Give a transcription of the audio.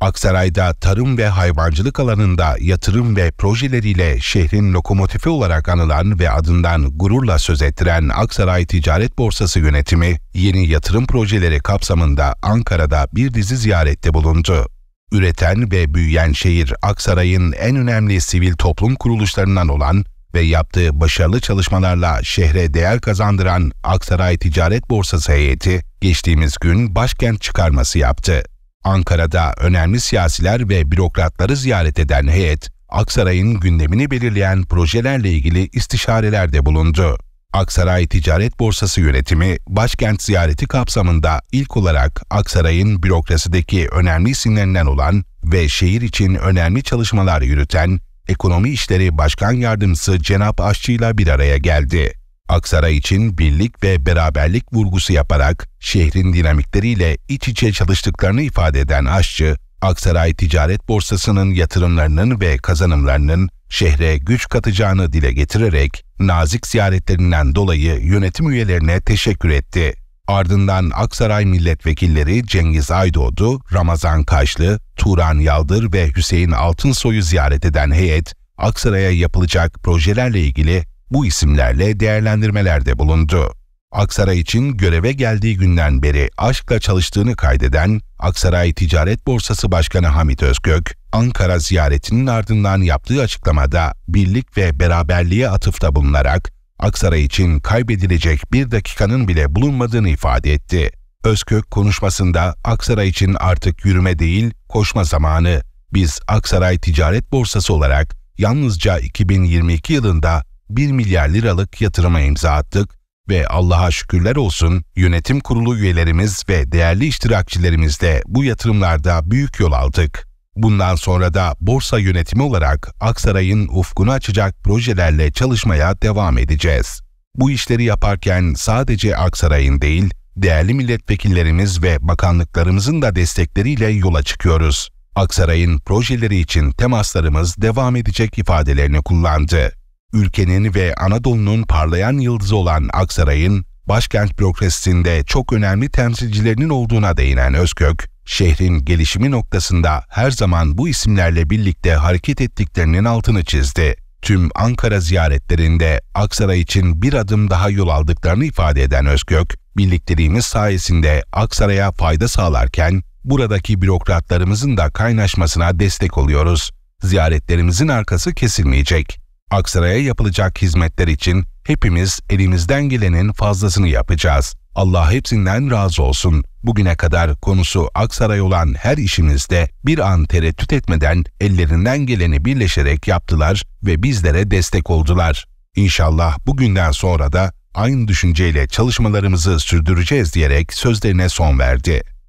Aksaray'da tarım ve hayvancılık alanında yatırım ve projeleriyle şehrin lokomotifi olarak anılan ve adından gururla söz ettiren Aksaray Ticaret Borsası yönetimi, yeni yatırım projeleri kapsamında Ankara'da bir dizi ziyarette bulundu. Üreten ve büyüyen şehir Aksaray'ın en önemli sivil toplum kuruluşlarından olan ve yaptığı başarılı çalışmalarla şehre değer kazandıran Aksaray Ticaret Borsası heyeti geçtiğimiz gün başkent çıkarması yaptı. Ankara'da önemli siyasiler ve bürokratları ziyaret eden heyet, Aksaray'ın gündemini belirleyen projelerle ilgili istişarelerde bulundu. Aksaray Ticaret Borsası yönetimi, başkent ziyareti kapsamında ilk olarak Aksaray'ın bürokrasideki önemli isimlerinden olan ve şehir için önemli çalışmalar yürüten Ekonomi İşleri Başkan Yardımcısı Cenap Aşçı ile bir araya geldi. Aksaray için birlik ve beraberlik vurgusu yaparak şehrin dinamikleriyle iç içe çalıştıklarını ifade eden aşçı, Aksaray Ticaret Borsası'nın yatırımlarının ve kazanımlarının şehre güç katacağını dile getirerek nazik ziyaretlerinden dolayı yönetim üyelerine teşekkür etti. Ardından Aksaray milletvekilleri Cengiz Aydoğdu, Ramazan Kaşlı, Turan Yaldır ve Hüseyin Altınsoy'u ziyaret eden heyet, Aksaray'a yapılacak projelerle ilgili bu isimlerle değerlendirmelerde bulundu. Aksaray için göreve geldiği günden beri aşkla çalıştığını kaydeden Aksaray Ticaret Borsası Başkanı Hamit Özgök, Ankara ziyaretinin ardından yaptığı açıklamada birlik ve beraberliğe atıfta bulunarak Aksaray için kaybedilecek bir dakikanın bile bulunmadığını ifade etti. Özkök konuşmasında Aksaray için artık yürüme değil koşma zamanı. Biz Aksaray Ticaret Borsası olarak yalnızca 2022 yılında 1 milyar liralık yatırıma imza attık ve Allah'a şükürler olsun yönetim kurulu üyelerimiz ve değerli iştirakçilerimiz de bu yatırımlarda büyük yol aldık. Bundan sonra da borsa yönetimi olarak Aksaray'ın ufkunu açacak projelerle çalışmaya devam edeceğiz. Bu işleri yaparken sadece Aksaray'ın değil, değerli milletvekillerimiz ve bakanlıklarımızın da destekleriyle yola çıkıyoruz. Aksaray'ın projeleri için temaslarımız devam edecek ifadelerini kullandı ülkenin ve Anadolu'nun parlayan yıldızı olan Aksaray'ın başkent bürokrasisinde çok önemli temsilcilerinin olduğuna değinen Özkök, şehrin gelişimi noktasında her zaman bu isimlerle birlikte hareket ettiklerinin altını çizdi. Tüm Ankara ziyaretlerinde Aksaray için bir adım daha yol aldıklarını ifade eden Özkök, birlikteliğimiz sayesinde Aksaray'a fayda sağlarken buradaki bürokratlarımızın da kaynaşmasına destek oluyoruz. Ziyaretlerimizin arkası kesilmeyecek. Aksaray'a yapılacak hizmetler için hepimiz elimizden gelenin fazlasını yapacağız. Allah hepsinden razı olsun. Bugüne kadar konusu Aksaray olan her işimizde bir an tereddüt etmeden ellerinden geleni birleşerek yaptılar ve bizlere destek oldular. İnşallah bugünden sonra da aynı düşünceyle çalışmalarımızı sürdüreceğiz diyerek sözlerine son verdi.